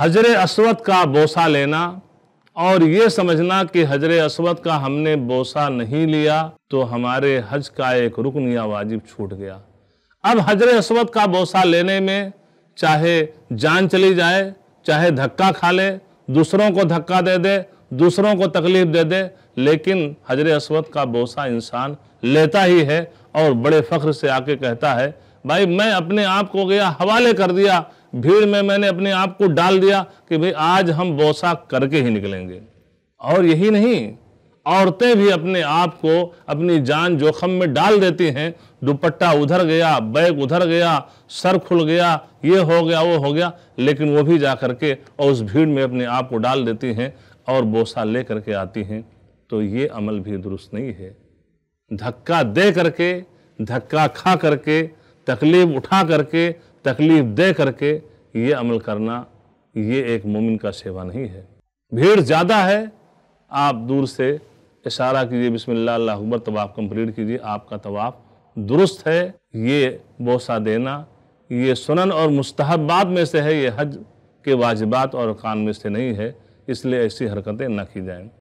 हजर असवद का बोसा लेना और ये समझना कि हजर असवद का हमने बोसा नहीं लिया तो हमारे हज का एक रुकन या वाजिब छूट गया अब हजर असवद का बोसा लेने में चाहे जान चली जाए चाहे धक्का खा ले दूसरों को धक्का दे दे दूसरों को तकलीफ दे दे लेकिन हजर असवद का बोसा इंसान लेता ही है और बड़े फ़ख्र से आके कहता है भाई मैं अपने आप को गया हवाले कर दिया भीड़ में मैंने अपने आप को डाल दिया कि भाई आज हम बोसा करके ही निकलेंगे और यही नहीं औरतें भी अपने आप को अपनी जान जोखम में डाल देती हैं दुपट्टा उधर गया बैग उधर गया सर खुल गया ये हो गया वो हो गया लेकिन वो भी जा करके और उस भीड़ में अपने आप को डाल देती हैं और बोसा ले करके आती हैं तो ये अमल भी दुरुस्त नहीं है धक्का दे करके धक्का खा करके तकलीफ उठा करके तकलीफ दे करके ये अमल करना ये एक मोमिन का सेवा नहीं है भीड़ ज़्यादा है आप दूर से इशारा कीजिए बिस्मिल्लाह अकबर तवाफ़ कंप्लीट कीजिए आपका तवाफ़ दुरुस्त है ये बोसा देना ये सुनन और मुस्तहबात में से है ये हज के वाजिबात और कान में से नहीं है इसलिए ऐसी हरकतें ना की जाएं